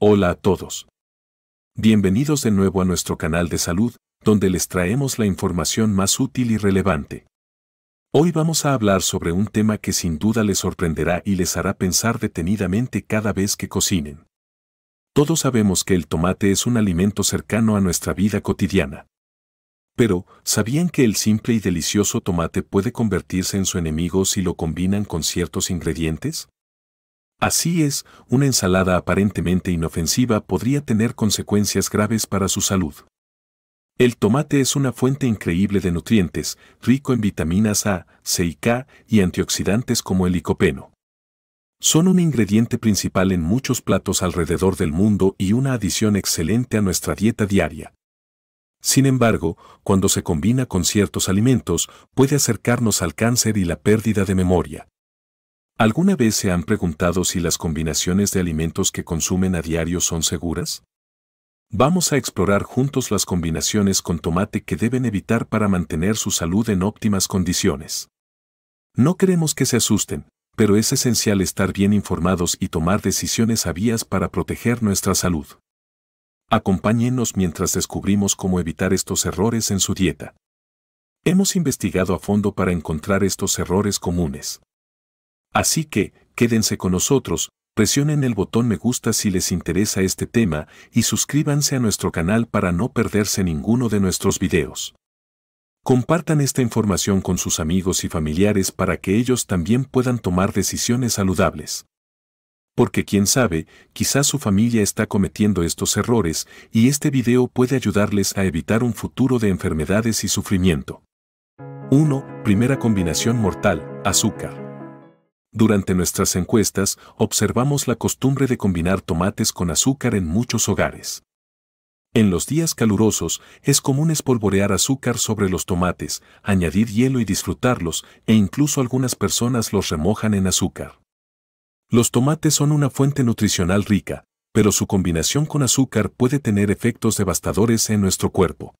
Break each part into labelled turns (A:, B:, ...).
A: Hola a todos. Bienvenidos de nuevo a nuestro canal de salud, donde les traemos la información más útil y relevante. Hoy vamos a hablar sobre un tema que sin duda les sorprenderá y les hará pensar detenidamente cada vez que cocinen. Todos sabemos que el tomate es un alimento cercano a nuestra vida cotidiana. Pero, ¿sabían que el simple y delicioso tomate puede convertirse en su enemigo si lo combinan con ciertos ingredientes? Así es, una ensalada aparentemente inofensiva podría tener consecuencias graves para su salud. El tomate es una fuente increíble de nutrientes, rico en vitaminas A, C y K y antioxidantes como el licopeno. Son un ingrediente principal en muchos platos alrededor del mundo y una adición excelente a nuestra dieta diaria. Sin embargo, cuando se combina con ciertos alimentos, puede acercarnos al cáncer y la pérdida de memoria. ¿Alguna vez se han preguntado si las combinaciones de alimentos que consumen a diario son seguras? Vamos a explorar juntos las combinaciones con tomate que deben evitar para mantener su salud en óptimas condiciones. No queremos que se asusten, pero es esencial estar bien informados y tomar decisiones sabias para proteger nuestra salud. Acompáñenos mientras descubrimos cómo evitar estos errores en su dieta. Hemos investigado a fondo para encontrar estos errores comunes. Así que, quédense con nosotros, presionen el botón me gusta si les interesa este tema y suscríbanse a nuestro canal para no perderse ninguno de nuestros videos. Compartan esta información con sus amigos y familiares para que ellos también puedan tomar decisiones saludables porque quién sabe, quizás su familia está cometiendo estos errores y este video puede ayudarles a evitar un futuro de enfermedades y sufrimiento. 1. Primera combinación mortal, azúcar. Durante nuestras encuestas observamos la costumbre de combinar tomates con azúcar en muchos hogares. En los días calurosos es común espolvorear azúcar sobre los tomates, añadir hielo y disfrutarlos, e incluso algunas personas los remojan en azúcar. Los tomates son una fuente nutricional rica, pero su combinación con azúcar puede tener efectos devastadores en nuestro cuerpo.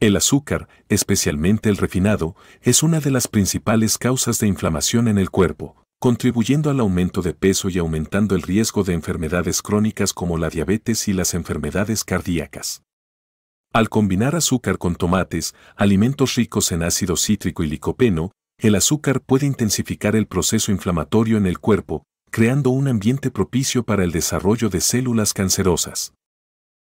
A: El azúcar, especialmente el refinado, es una de las principales causas de inflamación en el cuerpo, contribuyendo al aumento de peso y aumentando el riesgo de enfermedades crónicas como la diabetes y las enfermedades cardíacas. Al combinar azúcar con tomates, alimentos ricos en ácido cítrico y licopeno, el azúcar puede intensificar el proceso inflamatorio en el cuerpo, creando un ambiente propicio para el desarrollo de células cancerosas.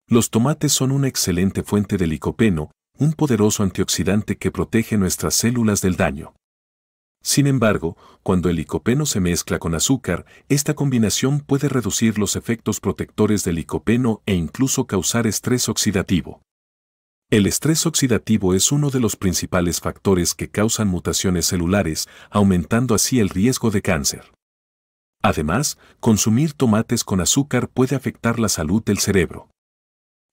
A: Los tomates son una excelente fuente de licopeno, un poderoso antioxidante que protege nuestras células del daño. Sin embargo, cuando el licopeno se mezcla con azúcar, esta combinación puede reducir los efectos protectores del licopeno e incluso causar estrés oxidativo. El estrés oxidativo es uno de los principales factores que causan mutaciones celulares, aumentando así el riesgo de cáncer. Además, consumir tomates con azúcar puede afectar la salud del cerebro.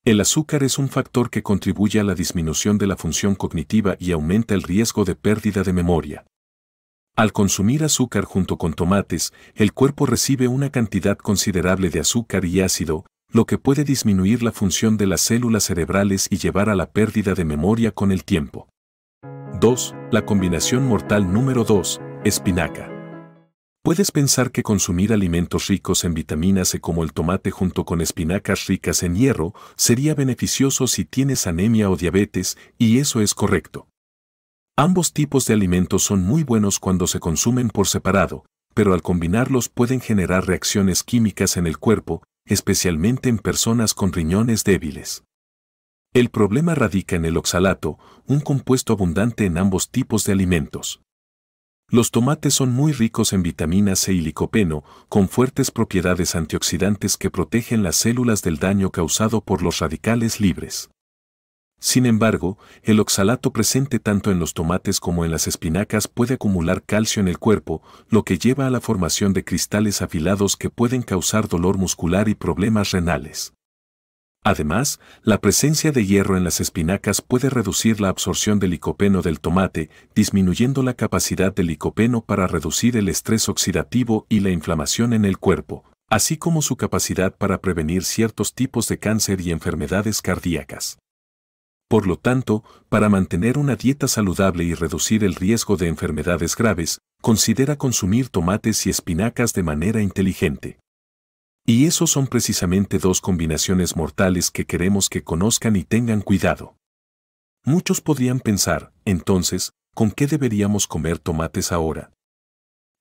A: El azúcar es un factor que contribuye a la disminución de la función cognitiva y aumenta el riesgo de pérdida de memoria. Al consumir azúcar junto con tomates, el cuerpo recibe una cantidad considerable de azúcar y ácido, lo que puede disminuir la función de las células cerebrales y llevar a la pérdida de memoria con el tiempo. 2. La combinación mortal número 2, espinaca. Puedes pensar que consumir alimentos ricos en vitaminas C e como el tomate junto con espinacas ricas en hierro sería beneficioso si tienes anemia o diabetes, y eso es correcto. Ambos tipos de alimentos son muy buenos cuando se consumen por separado, pero al combinarlos pueden generar reacciones químicas en el cuerpo, especialmente en personas con riñones débiles. El problema radica en el oxalato, un compuesto abundante en ambos tipos de alimentos. Los tomates son muy ricos en vitamina C y licopeno, con fuertes propiedades antioxidantes que protegen las células del daño causado por los radicales libres. Sin embargo, el oxalato presente tanto en los tomates como en las espinacas puede acumular calcio en el cuerpo, lo que lleva a la formación de cristales afilados que pueden causar dolor muscular y problemas renales. Además, la presencia de hierro en las espinacas puede reducir la absorción del licopeno del tomate, disminuyendo la capacidad del licopeno para reducir el estrés oxidativo y la inflamación en el cuerpo, así como su capacidad para prevenir ciertos tipos de cáncer y enfermedades cardíacas. Por lo tanto, para mantener una dieta saludable y reducir el riesgo de enfermedades graves, considera consumir tomates y espinacas de manera inteligente. Y esos son precisamente dos combinaciones mortales que queremos que conozcan y tengan cuidado. Muchos podrían pensar, entonces, ¿con qué deberíamos comer tomates ahora?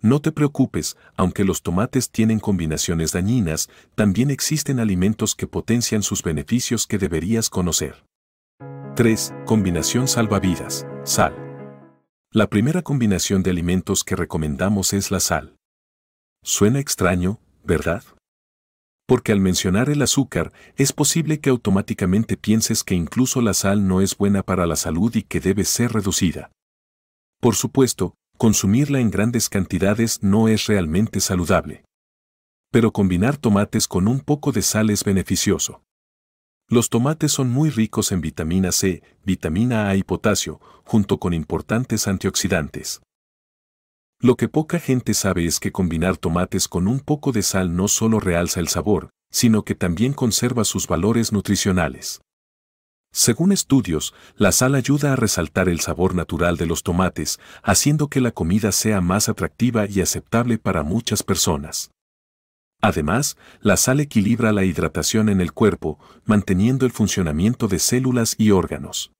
A: No te preocupes, aunque los tomates tienen combinaciones dañinas, también existen alimentos que potencian sus beneficios que deberías conocer. 3. Combinación salvavidas, sal. La primera combinación de alimentos que recomendamos es la sal. Suena extraño, ¿verdad? porque al mencionar el azúcar, es posible que automáticamente pienses que incluso la sal no es buena para la salud y que debe ser reducida. Por supuesto, consumirla en grandes cantidades no es realmente saludable. Pero combinar tomates con un poco de sal es beneficioso. Los tomates son muy ricos en vitamina C, vitamina A y potasio, junto con importantes antioxidantes. Lo que poca gente sabe es que combinar tomates con un poco de sal no solo realza el sabor, sino que también conserva sus valores nutricionales. Según estudios, la sal ayuda a resaltar el sabor natural de los tomates, haciendo que la comida sea más atractiva y aceptable para muchas personas. Además, la sal equilibra la hidratación en el cuerpo, manteniendo el funcionamiento de células y órganos.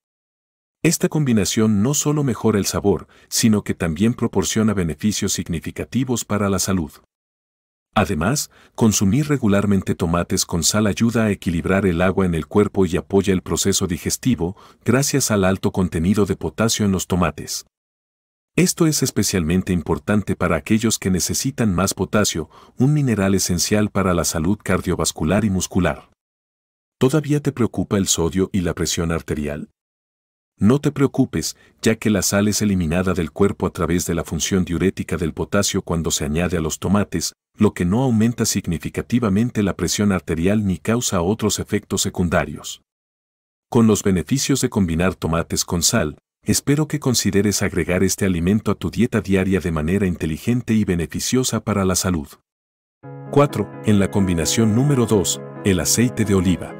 A: Esta combinación no solo mejora el sabor, sino que también proporciona beneficios significativos para la salud. Además, consumir regularmente tomates con sal ayuda a equilibrar el agua en el cuerpo y apoya el proceso digestivo gracias al alto contenido de potasio en los tomates. Esto es especialmente importante para aquellos que necesitan más potasio, un mineral esencial para la salud cardiovascular y muscular. ¿Todavía te preocupa el sodio y la presión arterial? No te preocupes, ya que la sal es eliminada del cuerpo a través de la función diurética del potasio cuando se añade a los tomates, lo que no aumenta significativamente la presión arterial ni causa otros efectos secundarios. Con los beneficios de combinar tomates con sal, espero que consideres agregar este alimento a tu dieta diaria de manera inteligente y beneficiosa para la salud. 4. En la combinación número 2, el aceite de oliva.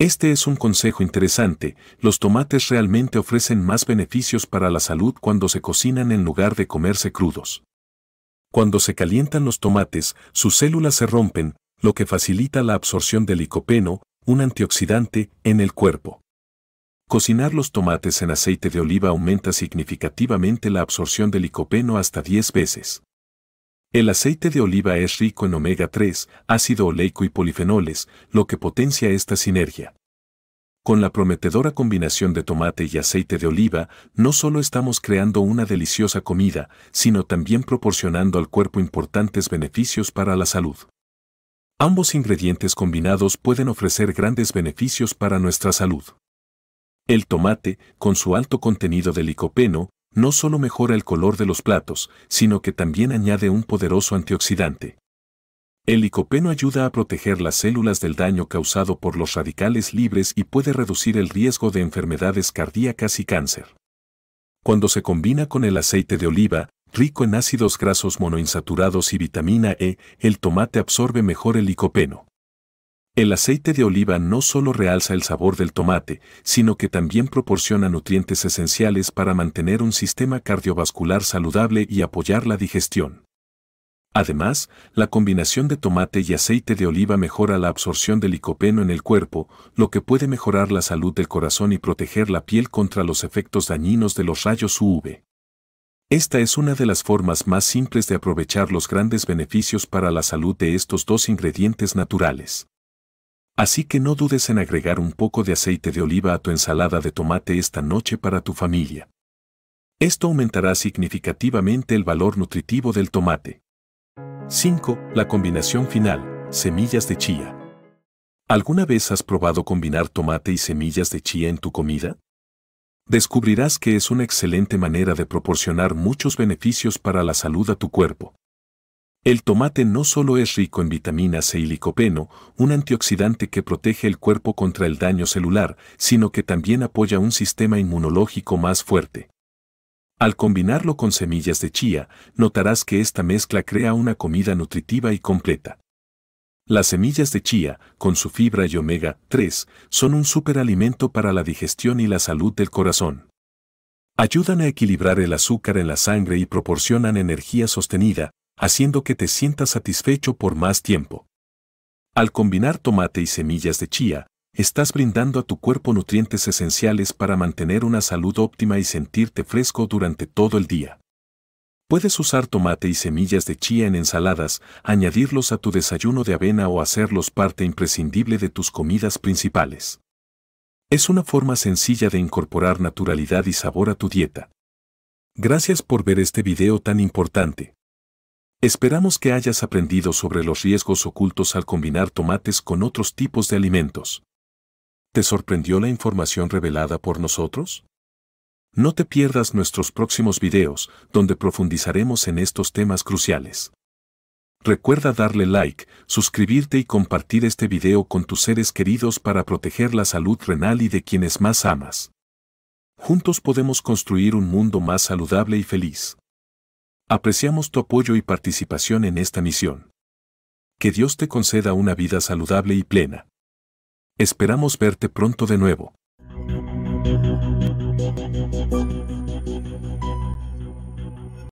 A: Este es un consejo interesante, los tomates realmente ofrecen más beneficios para la salud cuando se cocinan en lugar de comerse crudos. Cuando se calientan los tomates, sus células se rompen, lo que facilita la absorción del licopeno, un antioxidante, en el cuerpo. Cocinar los tomates en aceite de oliva aumenta significativamente la absorción del licopeno hasta 10 veces. El aceite de oliva es rico en omega 3, ácido oleico y polifenoles, lo que potencia esta sinergia. Con la prometedora combinación de tomate y aceite de oliva, no solo estamos creando una deliciosa comida, sino también proporcionando al cuerpo importantes beneficios para la salud. Ambos ingredientes combinados pueden ofrecer grandes beneficios para nuestra salud. El tomate, con su alto contenido de licopeno, no solo mejora el color de los platos, sino que también añade un poderoso antioxidante. El licopeno ayuda a proteger las células del daño causado por los radicales libres y puede reducir el riesgo de enfermedades cardíacas y cáncer. Cuando se combina con el aceite de oliva, rico en ácidos grasos monoinsaturados y vitamina E, el tomate absorbe mejor el licopeno. El aceite de oliva no solo realza el sabor del tomate, sino que también proporciona nutrientes esenciales para mantener un sistema cardiovascular saludable y apoyar la digestión. Además, la combinación de tomate y aceite de oliva mejora la absorción del licopeno en el cuerpo, lo que puede mejorar la salud del corazón y proteger la piel contra los efectos dañinos de los rayos UV. Esta es una de las formas más simples de aprovechar los grandes beneficios para la salud de estos dos ingredientes naturales. Así que no dudes en agregar un poco de aceite de oliva a tu ensalada de tomate esta noche para tu familia. Esto aumentará significativamente el valor nutritivo del tomate. 5. La combinación final, semillas de chía. ¿Alguna vez has probado combinar tomate y semillas de chía en tu comida? Descubrirás que es una excelente manera de proporcionar muchos beneficios para la salud a tu cuerpo. El tomate no solo es rico en vitamina C y licopeno, un antioxidante que protege el cuerpo contra el daño celular, sino que también apoya un sistema inmunológico más fuerte. Al combinarlo con semillas de chía, notarás que esta mezcla crea una comida nutritiva y completa. Las semillas de chía, con su fibra y omega 3, son un superalimento para la digestión y la salud del corazón. Ayudan a equilibrar el azúcar en la sangre y proporcionan energía sostenida, haciendo que te sientas satisfecho por más tiempo. Al combinar tomate y semillas de chía, estás brindando a tu cuerpo nutrientes esenciales para mantener una salud óptima y sentirte fresco durante todo el día. Puedes usar tomate y semillas de chía en ensaladas, añadirlos a tu desayuno de avena o hacerlos parte imprescindible de tus comidas principales. Es una forma sencilla de incorporar naturalidad y sabor a tu dieta. Gracias por ver este video tan importante. Esperamos que hayas aprendido sobre los riesgos ocultos al combinar tomates con otros tipos de alimentos. ¿Te sorprendió la información revelada por nosotros? No te pierdas nuestros próximos videos, donde profundizaremos en estos temas cruciales. Recuerda darle like, suscribirte y compartir este video con tus seres queridos para proteger la salud renal y de quienes más amas. Juntos podemos construir un mundo más saludable y feliz. Apreciamos tu apoyo y participación en esta misión. Que Dios te conceda una vida saludable y plena. Esperamos verte pronto de nuevo.